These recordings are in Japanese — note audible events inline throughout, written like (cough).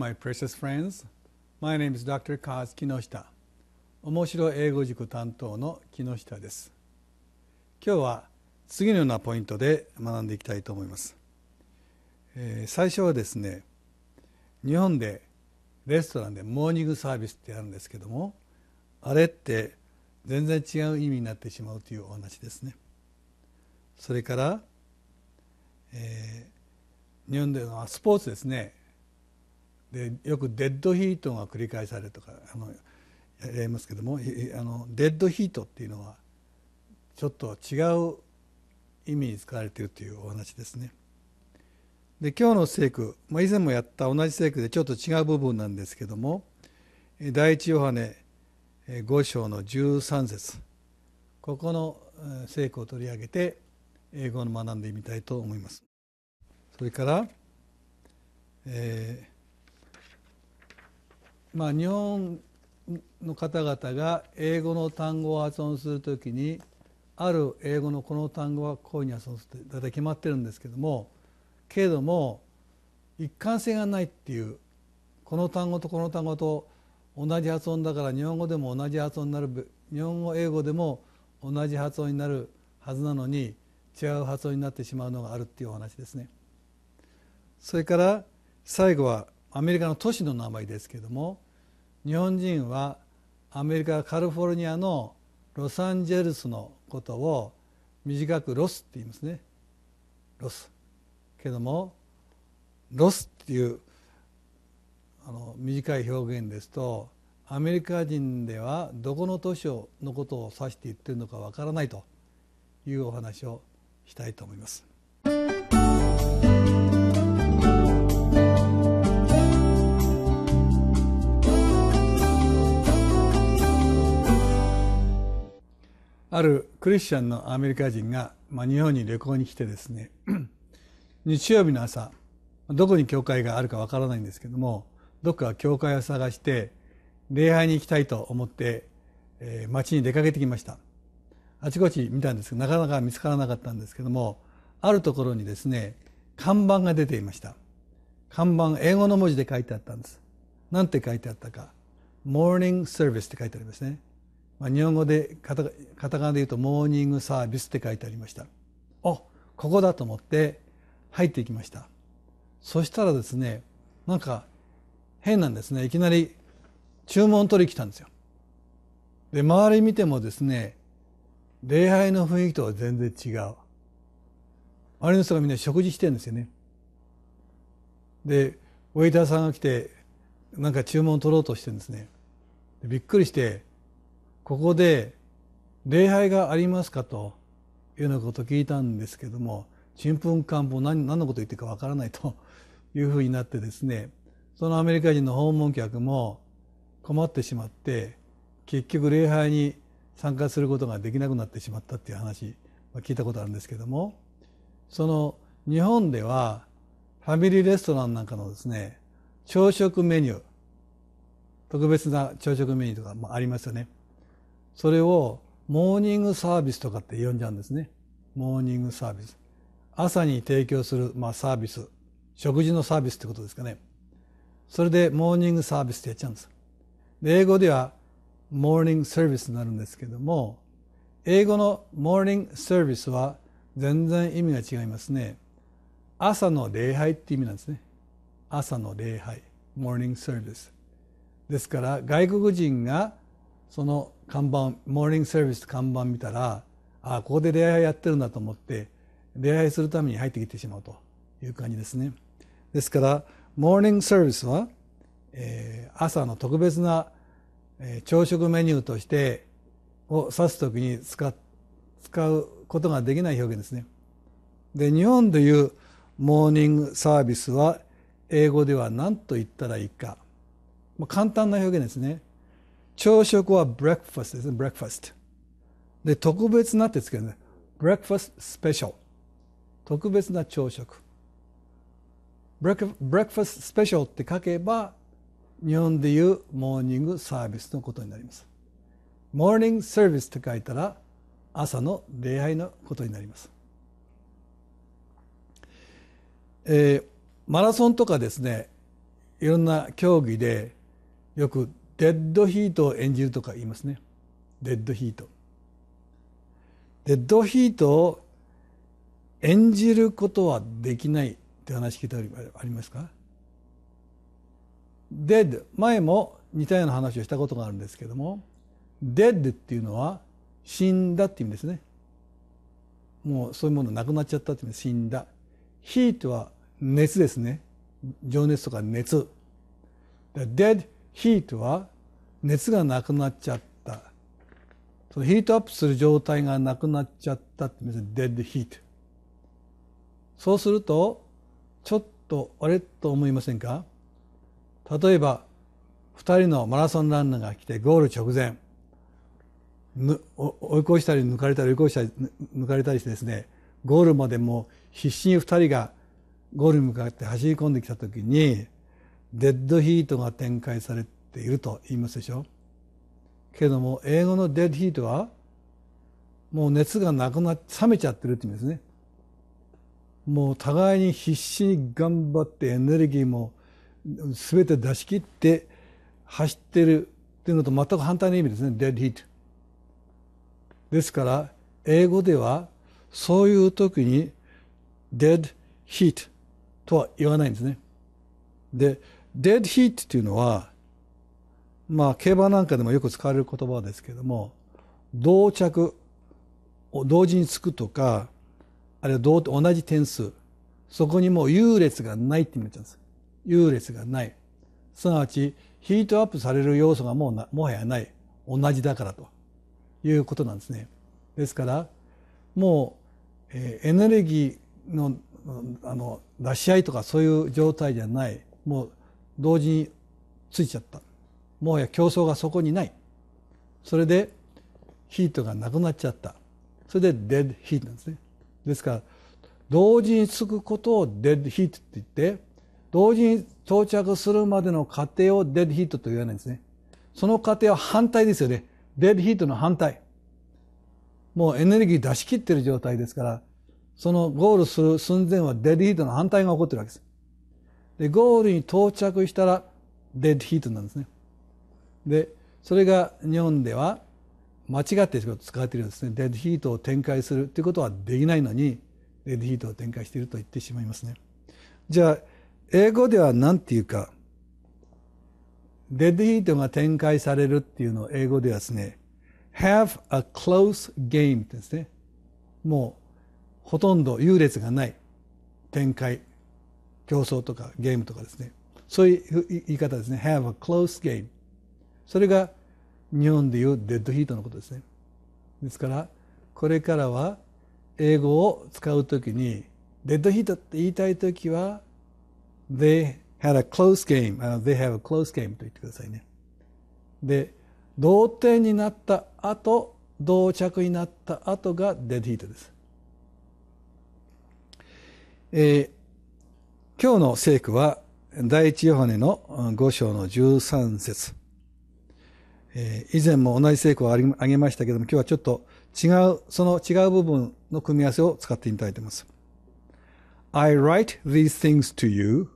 my precious friends. My name is Dr. Kaz Kinoshita. 面白い英語塾担当の木下です。今日は次のようなポイントで学んでいきたいと思います。えー、最初はですね、日本でレストランでモーニングサービスってあるんですけども、あれって全然違う意味になってしまうというお話ですね。それから、えー、日本でのスポーツですねでよくデッドヒートが繰り返されるとかあのやりますけどもあのデッドヒートっていうのはちょっと違う意味に使われているというお話ですね。で今日の聖句、まあ、以前もやった同じ聖句でちょっと違う部分なんですけども第一ヨハネ5章の13節ここの聖句を取り上げて英語を学んでみたいと思います。それから、えーまあ、日本の方々が英語の単語を発音するときにある英語のこの単語はこういうふうに発音するって大体決まってるんですけどもけれども一貫性がないっていうこの単語とこの単語と同じ発音だから日本語でも同じ発音になる日本語英語でも同じ発音になるはずなのに違う発音になってしまうのがあるっていうお話ですね。それから最後はアメリカの都市の名前ですけれども日本人はアメリカカリフォルニアのロサンゼルスのことを短くロスって言いますねロスけどもロスっていうあの短い表現ですとアメリカ人ではどこの都市のことを指して言ってるのかわからないというお話をしたいと思います。あるクリスチャンのアメリカ人が、まあ、日本に旅行に来てですね (clears throat) 日曜日の朝どこに教会があるかわからないんですけどもどっか教会を探して礼拝に行きたいと思って、えー、街に出かけてきましたあちこち見たんですけどなかなか見つからなかったんですけどもあるところにですね看板が出ていました看板英語の文字で書いてあったんです何て書いてあったか「モーニング n g ビス」って書いてありますねまあ、日本語でカタカタカナで言うと「モーニングサービス」って書いてありましたあここだと思って入っていきましたそしたらですねなんか変なんですねいきなり注文取り来たんですよで周り見てもですね礼拝の雰囲気とは全然違う周りの人がみんな食事してるんですよねでウェイターさんが来てなんか注文取ろうとしてるんですねびっくりしてここで礼拝がありますかというようなことを聞いたんですけども新聞官ん何のこと言ってるかわからないというふうになってですねそのアメリカ人の訪問客も困ってしまって結局礼拝に参加することができなくなってしまったっていう話、まあ、聞いたことあるんですけどもその日本ではファミリーレストランなんかのですね朝食メニュー特別な朝食メニューとかもありますよねそれをモーニングサービスとかって呼んじゃうんですね。モーニングサービス。朝に提供する、まあ、サービス。食事のサービスってことですかね。それでモーニングサービスってやっちゃうんです。で英語ではモーニングサービスになるんですけども、英語のモーニングサービスは全然意味が違いますね。朝の礼拝って意味なんですね。朝の礼拝。モーニングサービス。ですから外国人がその看板モーニングサービス看板見たらああここで礼拝やってるんだと思って礼拝するために入ってきてしまうという感じですねですからモーニングサービスは、えー、朝の特別な朝食メニューとしてを指す時に使使うことができない表現ですねで日本でいうモーニングサービスは英語では何と言ったらいいか、まあ、簡単な表現ですね朝食は breakfast ですね、breakfast。で、特別なってつけるね。breakfast special。特別な朝食。breakfast special って書けば、日本でいうモーニングサービスのことになります。モーニングサービスって書いたら、朝の礼拝のことになります。えー、マラソンとかですね、いろんな競技でよくデッドヒートを演じるとか言いますねデッドヒートデッドヒートを演じることはできないって話聞いたことありますかデッド前も似たような話をしたことがあるんですけどもデッドっていうのは死んだって意味ですねもうそういうものなくなっちゃったって意味死んだヒートは熱ですね情熱とか熱デッドヒートは熱がなくなっちゃったそのヒートアップする状態がなくなっちゃったって別にデッドヒートそうするとちょっとあれと思いませんか例えば2人のマラソンランナーが来てゴール直前追い越したり抜かれたり追い越したり抜かれたりしてですねゴールまでも必死に2人がゴールに向かって走り込んできた時にデッドヒートが展開されてっていると言いますでしょけれども英語のデッドヒートはもう熱がなくな冷めちゃってるって意味ですねもう互いに必死に頑張ってエネルギーも全て出し切って走ってるっていうのと全く反対の意味ですねデッドヒートですから英語ではそういう時にデッドヒート」とは言わないんですね。で、デ e a d h e っていうのはまあ、競馬なんかでもよく使われる言葉ですけども、同着を同時につくとか、あるいは同同じ点数、そこにもう優劣がないって言われちゃうんです。優劣がない。すなわち、ヒートアップされる要素がもうなもはやない。同じだからということなんですね。ですから、もう、えー、エネルギーのあの出し合いとかそういう状態じゃない。もう同時についちゃった。もはや競争がそこにないそれでヒートがなくなっちゃったそれでデッドヒートなんですねですから同時につくことをデッドヒートって言って同時に到着するまでの過程をデッドヒートと言わないんですねその過程は反対ですよねデッドヒートの反対もうエネルギー出し切ってる状態ですからそのゴールする寸前はデッドヒートの反対が起こってるわけですでゴールに到着したらデッドヒートなんですねでそれが日本では間違って使われているんですねデッドヒートを展開するということはできないのにデッドヒートを展開していると言ってしまいますねじゃあ英語では何て言うかデッドヒートが展開されるっていうのを英語ではですね have a close game ってですねもうほとんど優劣がない展開競争とかゲームとかですねそういう言い方ですね have a close game それが日本でいうデッドヒートのことですねですからこれからは英語を使うときにデッドヒートって言いたいときは They had a close game、uh, They have a close game と言ってくださいねで同点になった後同着になった後がデッドヒートです、えー、今日の聖句は第一ヨハネの5章の13節えー、以前も同じ成果をあげましたけども、今日はちょっと違う、その違う部分の組み合わせを使っていただいています。I write these things to you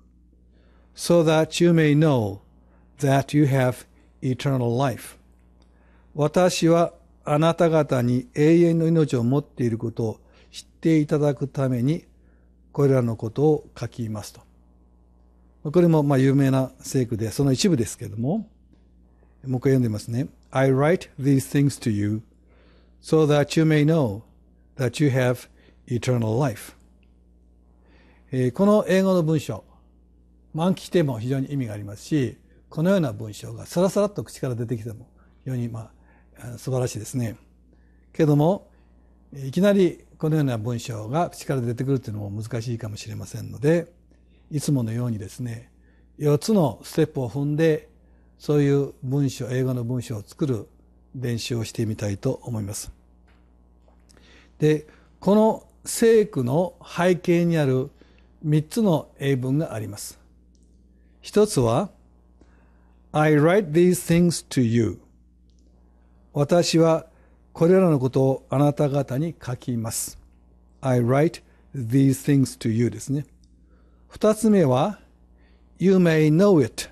so that you may know that you have eternal life. 私はあなた方に永遠の命を持っていることを知っていただくために、これらのことを書きますと。これもまあ有名な聖句で、その一部ですけれども、もう一回読んでますね。I write these things to you so that you may know that you have eternal life. えー、この英語の文章、満記しても非常に意味がありますし、このような文章がさらさらと口から出てきても非常に、まあ、素晴らしいですね。けども、いきなりこのような文章が口から出てくるというのも難しいかもしれませんので、いつものようにですね、4つのステップを踏んでそういう文章、英語の文章を作る練習をしてみたいと思います。で、この聖句の背景にある3つの英文があります。1つは、I write these things to you. 私はこれらのことをあなた方に書きます。I write these things to you ですね。二つ目は、You may know it.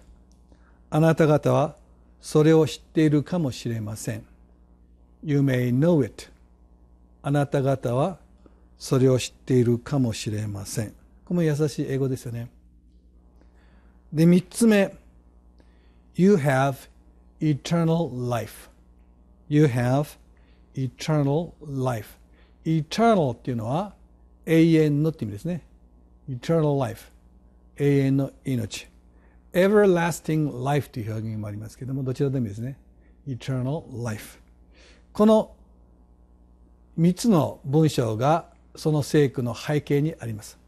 あなた方はそれを知っているかもしれません。You may know it. あなた方はそれを知っているかもしれません。これも優しい英語ですよね。で、三つ目。You have eternal life. You have eternal life. eternal っていうのは永遠のって意味ですね。eternal life. 永遠の命。everlasting life という表現もありますけども、どちらでもいいですね。eternal life。この3つの文章がその聖句の背景にあります。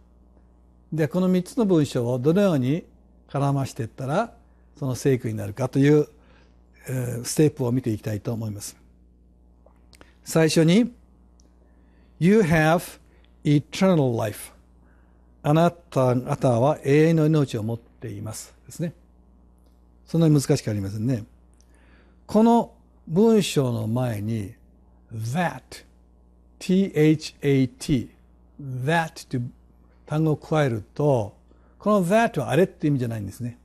で、この3つの文章をどのように絡ましていったら、その聖句になるかという、えー、ステップを見ていきたいと思います。最初に、You have eternal life. あなたあなたは永遠の命を持ってっていますですね。そんなに難しくありませんね。この文章の前に that, t-h-a-t, that という単語を加えると、この that はあれって意味じゃないんですね。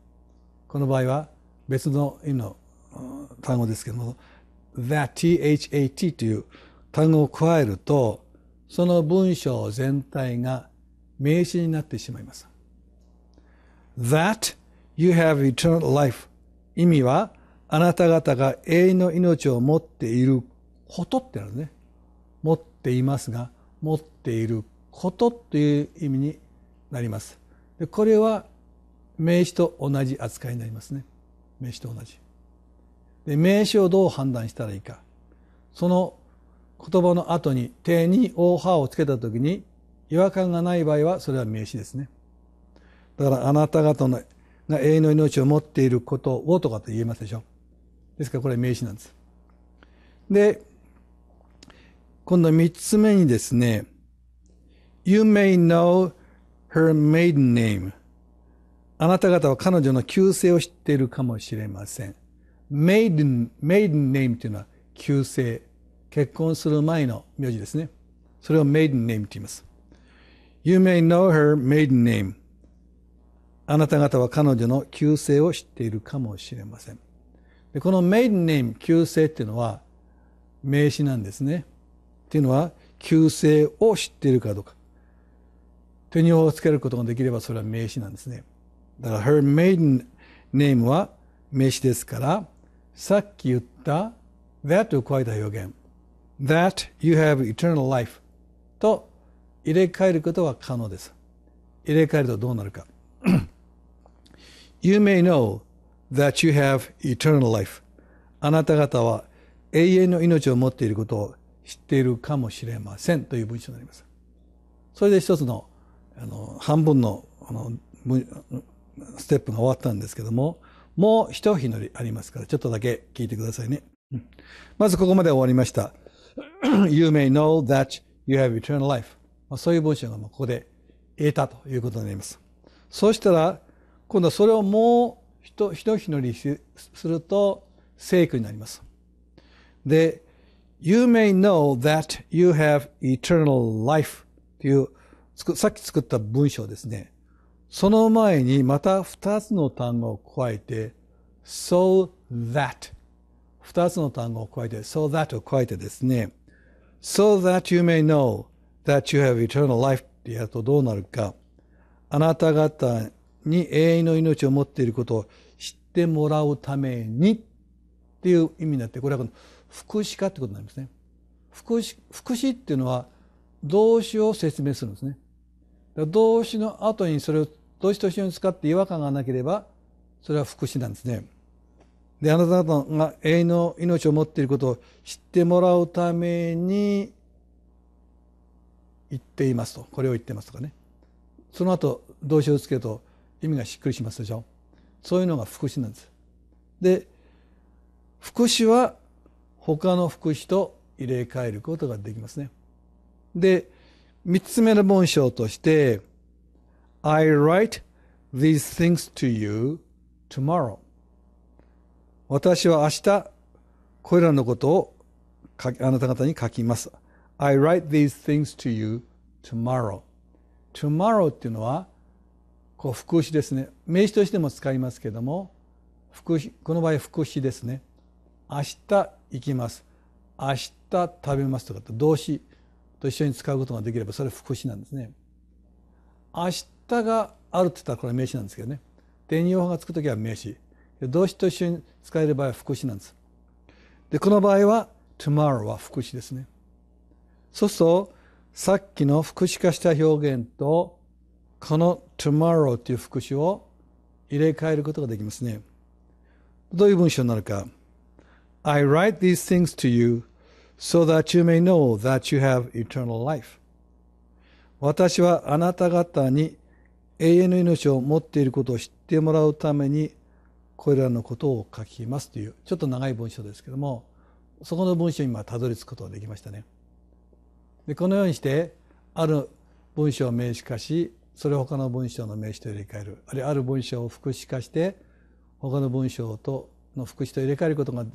この場合は別の意味の単語ですけども、that, t-h-a-t という単語を加えると、その文章全体が名詞になってしまいます。that you have eternal life 意味はあなた方が永遠の命を持っていることってあるね持っていますが持っていることという意味になりますでこれは名詞と同じ扱いになりますね名詞と同じで名詞をどう判断したらいいかその言葉の後に「手に「大は」をつけた時に違和感がない場合はそれは名詞ですね。だからあなた方のが永遠の命を持っていることをとかと言えますでしょ。ですからこれ名詞なんです。で、今度三つ目にですね、You may know her maiden name. あなた方は彼女の旧姓を知っているかもしれません。maiden, maiden name というのは旧姓。結婚する前の名字ですね。それを maiden name と言います。You may know her maiden name. あなた方は彼女の旧姓を知っているかもしれません。でこのメイドネーム、旧姓っていうのは名詞なんですね。っていうのは、旧姓を知っているかどうか。という日本語をつけることができればそれは名詞なんですね。だから、her maiden name は名詞ですから、さっき言った that を加えた表現、that you have eternal life と入れ替えることは可能です。入れ替えるとどうなるか。You may know that you have eternal life. あなた方は永遠の命を持っていることを知っているかもしれませんという文章になります。それで一つのあの半分のあのステップが終わったんですけども、もう一日のりありますから、ちょっとだけ聞いてくださいね。まずここまで終わりました。(clears throat) you may know that you have eternal life. そういう文章がここで得たということになります。そうしたら、今度はそれをもうひとひとひのりすると聖句になります。で、You may know that you have eternal life というさっき作った文章ですね。その前にまた二つの単語を加えて so that 二つの単語を加えて so that を加えてですね so that you may know that you have eternal life ってやるとどうなるかあなた方に永遠の命を持っていることを知ってもらうためにっていう意味になってこれはこの福祉化ってことになりますね。福祉福祉っていうのは動詞を説明するんですね。動詞の後にそれを動詞と一緒に使って違和感がなければそれは福祉なんですね。であなた方が永遠の命を持っていることを知ってもらうために言っていますとこれを言ってますとかねその後動詞をつけると意味がしっくりしますでしょそういうのが副詞なんです。で副詞は他の副詞と入れ替えることができますね。で3つ目の文章として I write these things to you tomorrow 私は明日これらのことをあなた方に書きます。I write these things to you tomorrow. tomorrow っていうのはこう副詞ですね名詞としても使いますけども副詞この場合副詞ですね明日行きます明日食べますとかって動詞と一緒に使うことができればそれ副詞なんですね。明日があるって言ったらこれ名詞なんですけどね転用法がつくときは名詞動詞と一緒に使える場合は副詞なんです。でこの場合は tomorrow は副詞ですね。そうするとさっきの副詞化した表現とこの tomorrow という副詞を入れ替えることができますね。どういう文章になるか。I write these things to you so that you may know that you have eternal life. 私はあなた方に永遠の命を持っていることを知ってもらうためにこれらのことを書きますというちょっと長い文章ですけどもそこの文章に今たどり着くことができましたね。でこのようにしてある文章を名詞化しそれを他の文章の名詞と入れ替えるあるいはある文章を副詞化して他の文章との副詞と入れ替えることが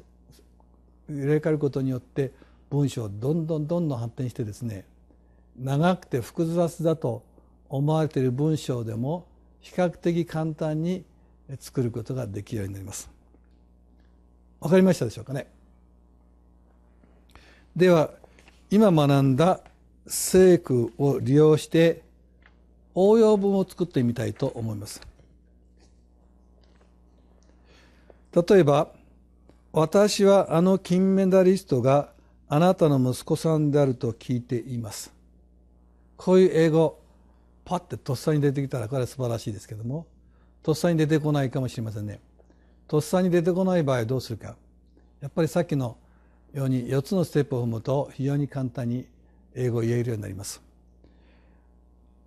入れ替えることによって文章をどんどんどんどん発展してですね長くて複雑だと思われている文章でも比較的簡単に作ることができるようになります。わかりましたでしょうかね。では今学んだ聖句を利用して応用文を作ってみたいと思います例えば「私はあの金メダリストがあなたの息子さんであると聞いています」こういう英語パッてとっさに出てきたらこれは素晴らしいですけどもとっさに出てこないかもしれませんね。とっさに出てこない場合どうするかやっぱりさっきのように4つのステップを踏むと非常に簡単に英語を言えるようになります。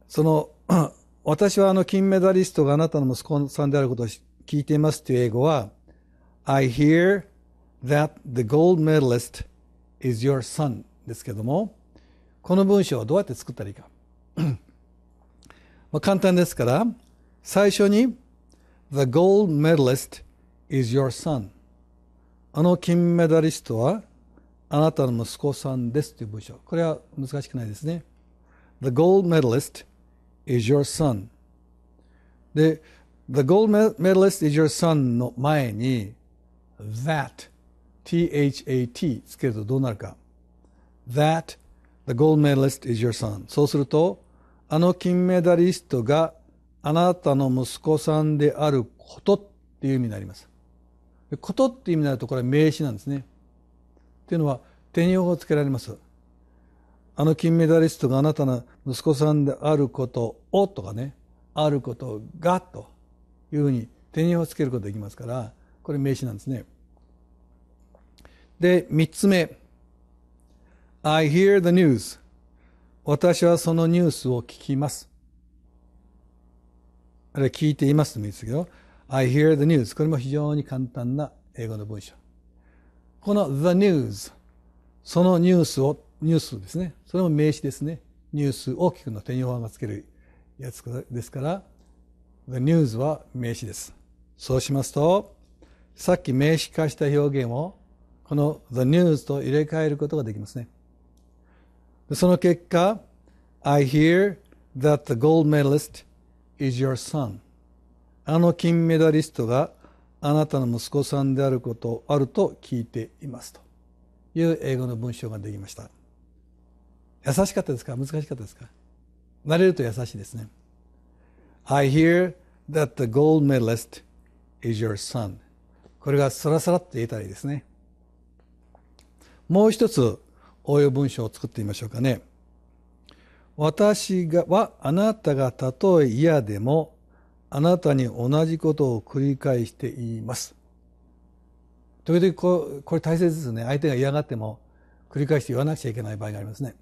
その、(clears throat) 私はあの金メダリストがあなたの息子さんであることを聞いていますという英語は、I hear that the gold medalist is your son ですけども、この文章をどうやって作ったらいいか。(clears throat) まあ簡単ですから、最初に、The gold medalist is your son. あの金メダリストはあなたの息子さんですという文章。これは難しくないですね。The gold medalist is your son. で、the gold medalist is your son の前に that, that つけるとどうなるか。that, the gold medalist is your son. そうすると、あの金メダリストがあなたの息子さんであることっていう意味になります。ことっていう意味になるとこれは名詞なんですね。っていうのは、転用語をつけられます。あの金メダリストがあなたの息子さんであることをとかね、あることがというふうに手にをつけることができますから、これ名詞なんですね。で、三つ目。I hear the news. 私はそのニュースを聞きます。あれ聞いていますとも言うですけど、I hear the news。これも非常に簡単な英語の文章。この the news。そのニュースをニュースですねそれも名詞ですねニュース大きくの転用版がつけるやつですから The news は名詞ですそうしますとさっき名詞化した表現をこの The news と入れ替えることができますねその結果 I hear that the gold medalist is your son あの金メダリストがあなたの息子さんであることあると聞いていますという英語の文章ができました優しかったですか難しかったですか慣れると優しいですね。I hear that the gold medalist is your son. これがさらさらって言えたらいいですね。もう一つ応用文章を作ってみましょうかね。私がはあなたがたとえ嫌でもあなたに同じことを繰り返して言います。時々ここれ大切ですね。相手が嫌がっても繰り返して言わなくちゃいけない場合がありますね。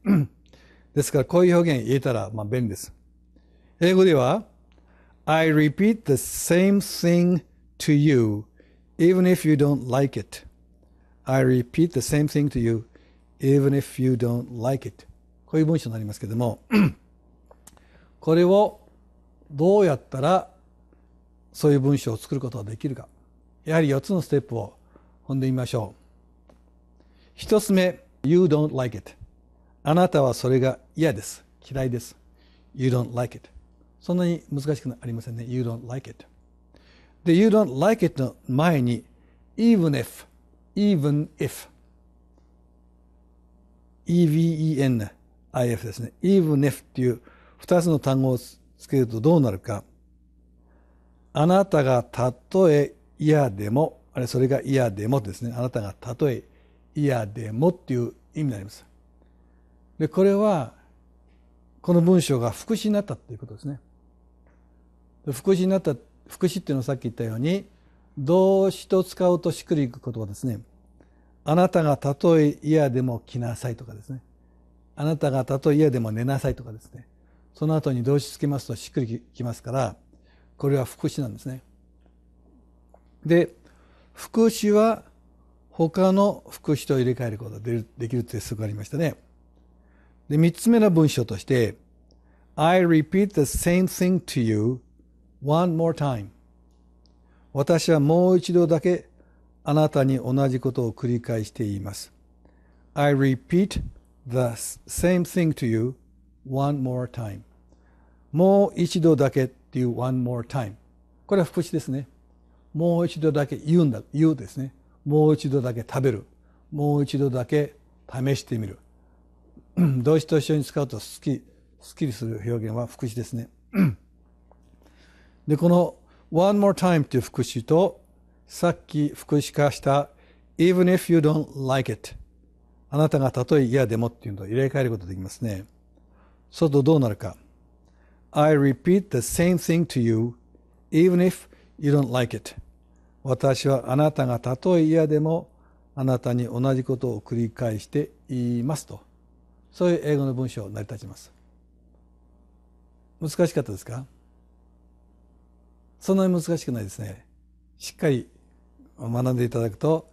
ですからこういう表現言えたらまあ便利です。英語では I repeat the same thing to you even if you don't like it. I repeat the same thing to you even if you don't like it. こういう文章になりますけれどもこれをどうやったらそういう文章を作ることができるか。やはり4つのステップを踏んでみましょう。1つ目、You don't like it. あなたはそれが嫌です。嫌いです。You don't like it. そんなに難しくありませんね。You don't like it. で、You don't like it の前に even if, even if even if ですね。even if っていう2つの単語をつけるとどうなるか。あなたがたとえ嫌でも、あれ、それが嫌でもですね。あなたがたとえ嫌でもっていう意味になります。で、これはこの文章が副詞になったということですね。副詞になった副詞っていうのはさっき言ったように動詞と使うとしっくりいく言葉ですね。あなたがたとえ嫌でも来なさいとかですね。あなたがたとえ嫌でも寝なさいとかですね。その後に動詞つけますとしっくりきますから、これは副詞なんですね。で、副詞は他の副詞と入れ替えることができるってすがありましたね。で、三つ目の文章として、I repeat the same thing to you one more time. 私はもう一度だけあなたに同じことを繰り返して言います。I repeat the same thing to you one more time. もう一度だけっていう one more time。これは副詞ですね。もう一度だけ言うんだ、言うですね。もう一度だけ食べる。もう一度だけ試してみる。動詞と一緒に使うとすっきりすっきりする表現は副詞ですね。で、この one more time という副詞とさっき副詞化した even if you don't like it あなたがたとえ嫌でもっていうのと入れ替えることができますね。そうとどうなるか。I repeat the same thing to you even if you don't like it 私はあなたがたとえ嫌でもあなたに同じことを繰り返して言いますと。そういう英語の文章成り立ちます難しかったですかそんなに難しくないですねしっかり学んでいただくと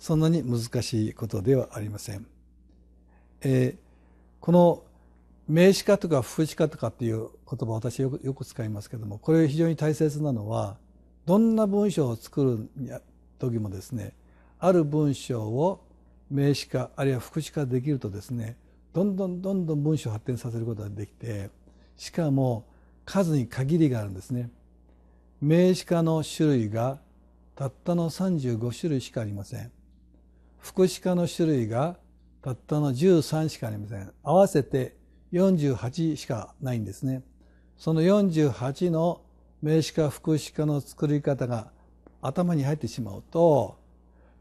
そんなに難しいことではありません、えー、この名詞化とか副詞化とかっていう言葉私よくよく使いますけどもこれ非常に大切なのはどんな文章を作る時もですねある文章を名詞化あるいは副詞化できるとですねどんどんどんどん文章を発展させることができてしかも数に限りがあるんですね。名詞化の種類がたったの35種類しかありません。福祉科の種類がたったの13しかありません。合わせて48しかないんですね。その48の名詞科福祉科の作り方が頭に入ってしまうと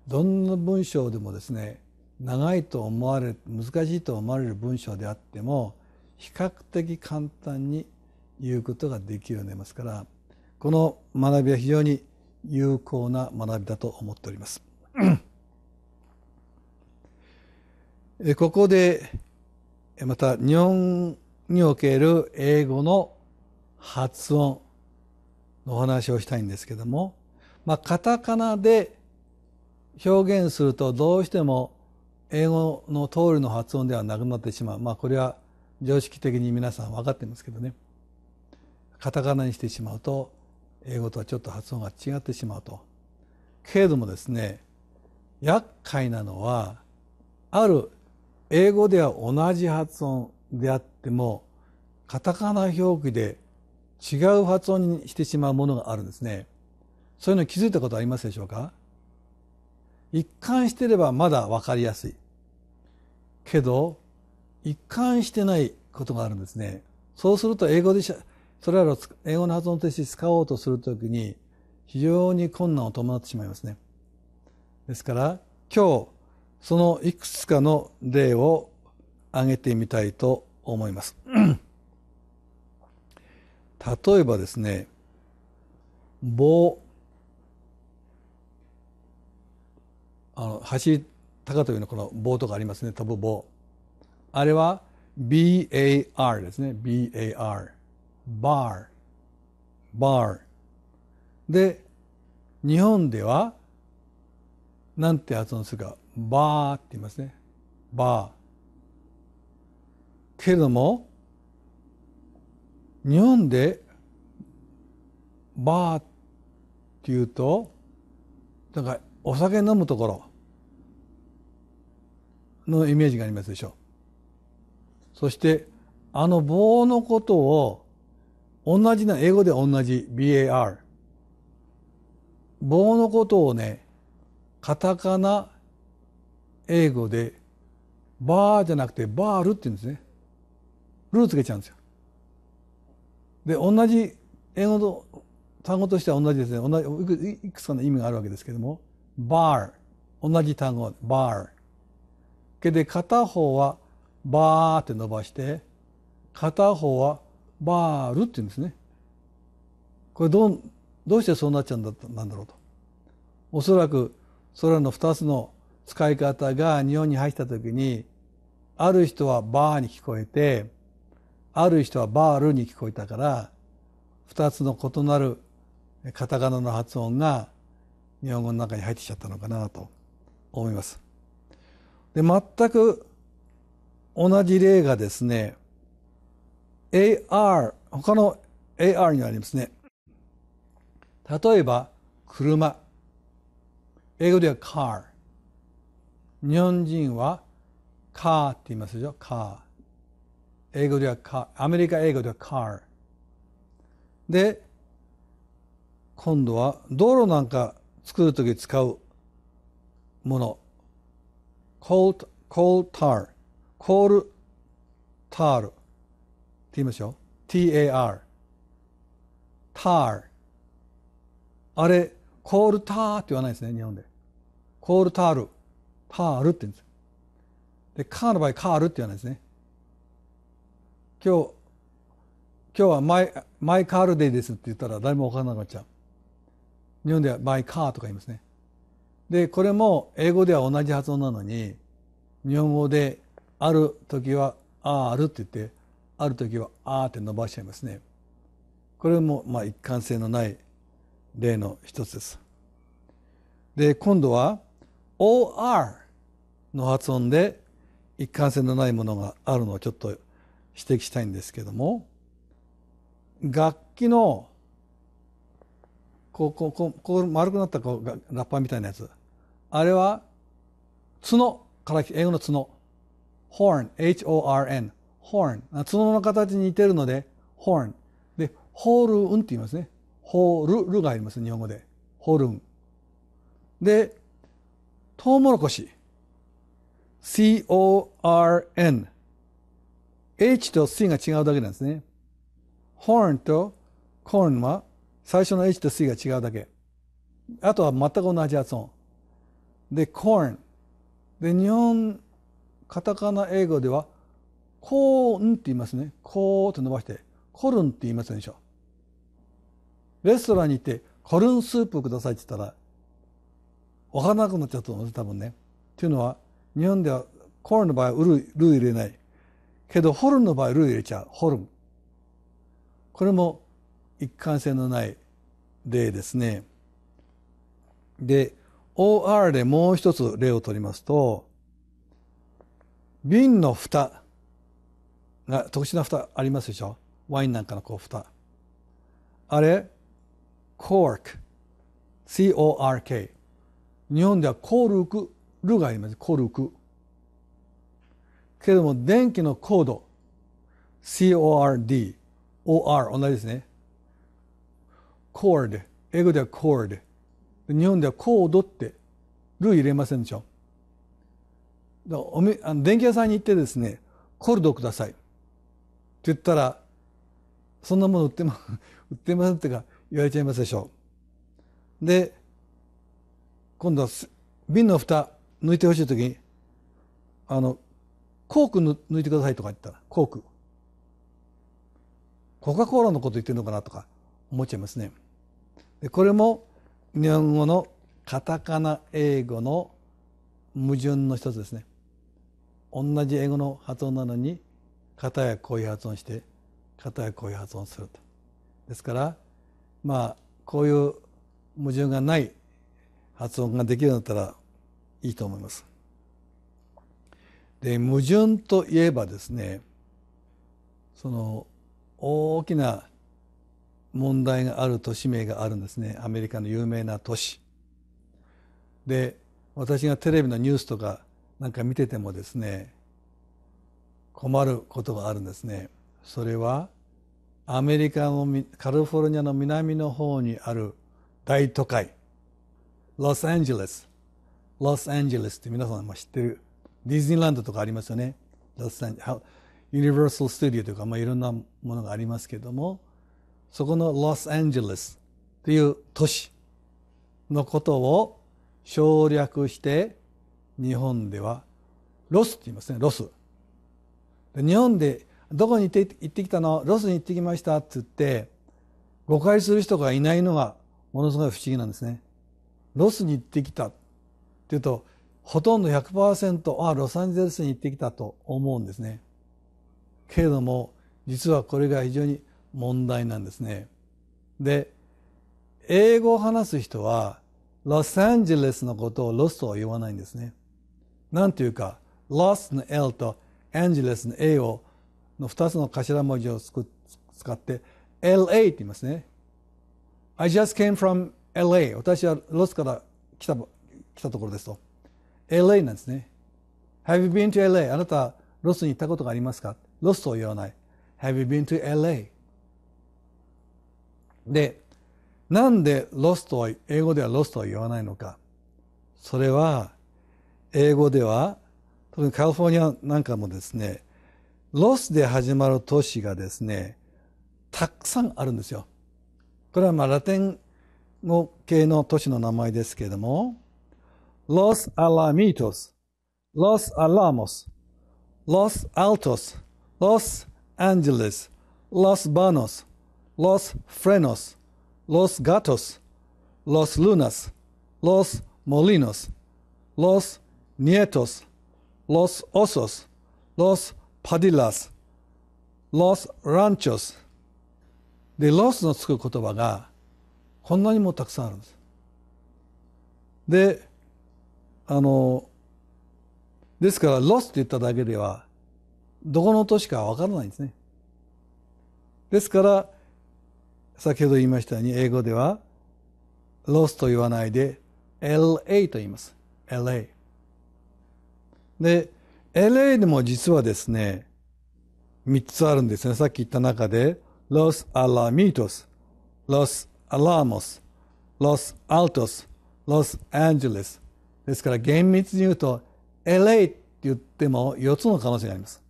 どんな文章でもですね長いと思われ難しいと思われる文章であっても比較的簡単に言うことができるようになりますからこの学びは非常に有効な学びだと思っております。ここでまた日本における英語の発音のお話をしたいんですけども、まあ、カタカナで表現するとどうしても英語の通りの発音ではなくなってしまう。まあこれは常識的に皆さん分かってますけどね。カタカナにしてしまうと英語とはちょっと発音が違ってしまうと。けれどもですね、厄介なのは、ある英語では同じ発音であっても、カタカナ表記で違う発音にしてしまうものがあるんですね。そういうの気づいたことありますでしょうか一貫してればまだわかりやすい。けど一貫してないことがあるんですね。そうすると英語でそれらを英語の発音停止使おうとするときに非常に困難を伴ってしまいますね。ですから今日そのいくつかの例を挙げてみたいと思います。(clears throat) 例えばですね、棒、あの、走高というのこの棒とかありますね飛ぶ棒あれは BAR ですね BAR バーバーで日本ではなんて発音するかバーって言いますねバーけれども日本でバーっていうとなんかお酒飲むところのイメージがありますでしょう。そして、あの棒のことを、同じな、英語で同じ、BAR。棒のことをね、カタカナ、英語で、バーじゃなくてバールって言うんですね。ルーつけちゃうんですよ。で、同じ、英語の単語としては同じですね。同じいくつかの意味があるわけですけども、バー、同じ単語、バー。けで片方はバーって伸ばして片方はバールって言うんですね。これどうどうしてそうなっちゃうんだなんだろうと。おそらくそれらの2つの使い方が日本に入った時にある人はバーに聞こえてある人はバールに聞こえたから2つの異なるカタカナの発音が日本語の中に入ってきちゃったのかなと思います。で、全く同じ例がですね、AR、他の AR にありますね。例えば、車。英語では car。日本人は car って言いますでしょ ?car。英語では car。アメリカ英語では car。で、今度は道路なんか作るとき使うもの。コール、コールタール、コールタールって言いましょう。TAR。タール。あれ、コールターって言わないですね、日本で。コールタール。タールって言うんです。で、カーの場合、カールって言わないですね。今日、今日はマイマイカールデーですって言ったら誰も分からなくなっちゃう。日本ではマイカーとか言いますね。でこれも英語では同じ発音なのに日本語である時は「あある」って言ってある時は「あ」って伸ばしちゃいますね。これもまあ一貫性のない例の一つです。で今度は OR の発音で一貫性のないものがあるのをちょっと指摘したいんですけども楽器のこうこうこう丸くなったこうラッパーみたいなやつあれは角から英語の角 horn h-o-r-n horn 角の形に似てるので horn でホールウンって言いますねホールルがあります日本語でホールンでトウモロコシ corn h と c が違うだけなんですね horn と corn は最初の h と c が違うだけあとは全く同じ発音で、corn。で、日本、カタカナ英語では、コーンって言いますね。コーと伸ばして、コルンって言いませんでしょ。レストランに行って、コルンスープくださいって言ったら、おからなくなっちゃったので多分ね。っていうのは、日本ではコーンの場合はルルー入れない。けど、ホルンの場合ルー入れちゃう。ホルン。これも一貫性のない例ですね。で、OR でもう一つ例をとりますと、瓶の蓋が特殊な蓋ありますでしょワインなんかのこう蓋。あれ、cork。C-O-R-K。日本ではコールク、ルがあります。コルク。けれども、電気のコード。C-O-R-D。OR、同じですね。コード。英語ではコード。日本ではコードってルー入れませんでしょだからおめあの電気屋さんに行ってですねコルドくださいって言ったらそんなもの売ってま (laughs) 売ってませんってか言われちゃいますでしょで今度は瓶の蓋抜いてほしい時にあのコーク抜いてくださいとか言ったらコークコカ・コーラのこと言ってるのかなとか思っちゃいますね。これも日本語のカタカナ英語の矛盾の一つですね同じ英語の発音なのに片やこういう発音して片やこういう発音するとですからまあこういう矛盾がない発音ができるんだったらいいと思います。で矛盾といえばですねその大きな問題がある都市名があるんですねアメリカの有名な都市。で私がテレビのニュースとかなんか見ててもですね困ることがあるんですね。それはアメリカのカリフォルニアの南の方にある大都会ロサンゼルスロサンゼルスって皆さんも知ってるディズニーランドとかありますよねロサンユニバーサル・スタディオとか、まあ、いろんなものがありますけどもそこのロス・エンジェルスという都市のことを省略して日本ではロスって言いますねロス日本でどこに行って行ってきたのロスに行ってきましたって言って誤解する人がいないのがものすごい不思議なんですねロスに行ってきたって言うとほとんど100%あロサンゼルスに行ってきたと思うんですねけれども実はこれが非常に問題なんですね。で、英語を話す人は、ロサンゼルスのことをロスとは言わないんですね。なんていうか、ロスの L とアンジェルスの A を、の二つの頭文字を使って、LA って言いますね。I just came from LA. 私はロスから来た、来たところですと。LA なんですね。Have you been to LA? あなた、ロスに行ったことがありますかロスとは言わない。Have you been to LA? でなんでロストは英語ではロストは言わないのかそれは英語では特にカリフォルニアなんかもですねロスで始まる都市がですねたくさんあるんですよ。これはまあラテン語系の都市の名前ですけれどもロス・アラミトスロス・アラモスロス・アルトスロス・アンジェルスロス・バノス los frenos, los gatos, los lunas, los molinos, los nietos, los osos, los padillas, los ranchos で、los のつく言葉がこんなにもたくさんあるんです。で、あの、ですから、los って言っただけでは、どこの音しかわからないんですね。ですから、先ほど言いましたように英語ではロスと言わないで LA と言います。LA。で、LA でも実はですね、3つあるんですね。さっき言った中で、ロス・アラミトス、ロス・アラモス、ロス・アルトス、ロス・アンジェルス。ですから厳密に言うと、LA って言っても4つの可能性があります。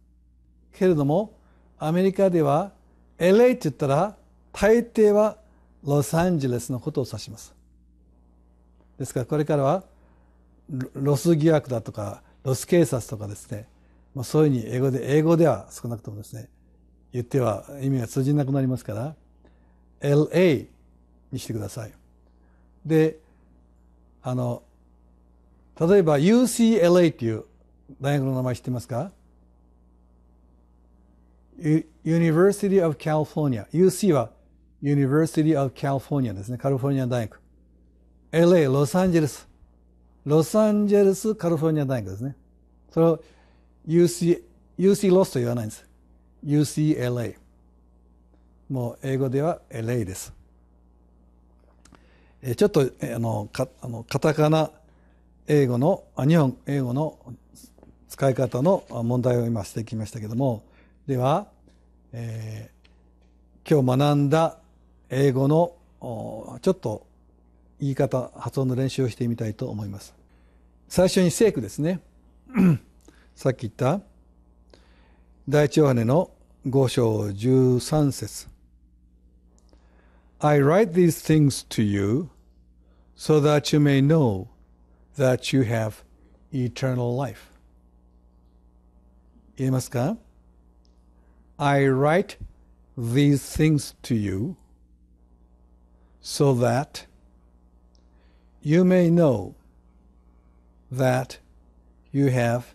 けれども、アメリカでは LA って言ったら大抵はロサンゼルスのことを指します。ですからこれからはロス疑惑だとかロス警察とかですね、まあ、そういうふうに英語で英語では少なくともですね言っては意味が通じなくなりますから LA にしてください。であの例えば UCLA っていう大学の名前知ってますか University of California UC は University of California ですね。カリフォルニア大学。LA、ロサンゼルス。ロサンゼルス、カリフォルニア大学ですね。それを UC、UC ロスと言わないんです。UCLA。もう英語では LA です。ちょっと、あの、かあのカタカナ英語の、日本英語の使い方の問題を今してきましたけども、では、えー、今日学んだ英語のちょっと言い方発音の練習をしてみたいと思います最初に聖句ですねさっき言った第一ヨハネの五章十三節 I write these things to you so that you may know that you have eternal life 言えますか I write these things to you so that you may know that you have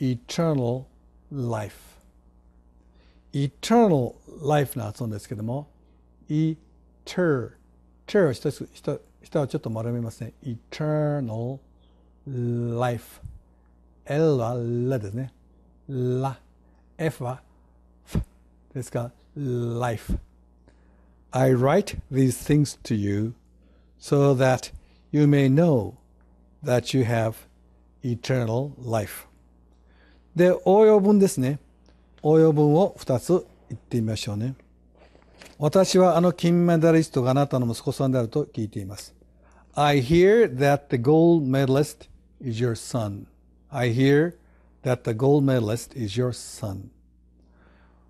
eternal life. eternal life の発音ですけども eter ter を一つ下ちょっと丸めますね eternal life L は L ですね La F は F ですから life I write these things to you so that you may know that you have eternal life. で、応用文ですね。応用文を2つ言ってみましょうね。私はあの金メダリストがあなたの息子さんであると聞いています。I hear that the gold medalist is your son.I hear that the gold medalist is your son.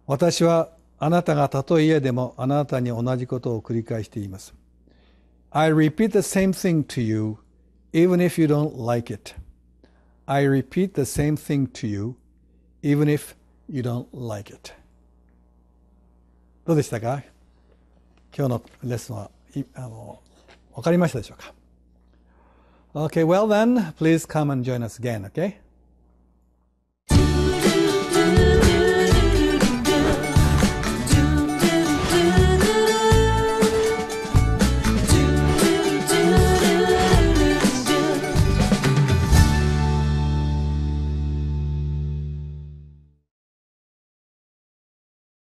私はあなたがたとえ家でもあなたに同じことを繰り返しています。I repeat the same thing to you, even if you don't like it. I repeat the same thing to you, even if you don't like it. どうでしたか今日のレッスンは、あの、わかりましたでしょうか ?Okay, well then, please come and join us again, okay?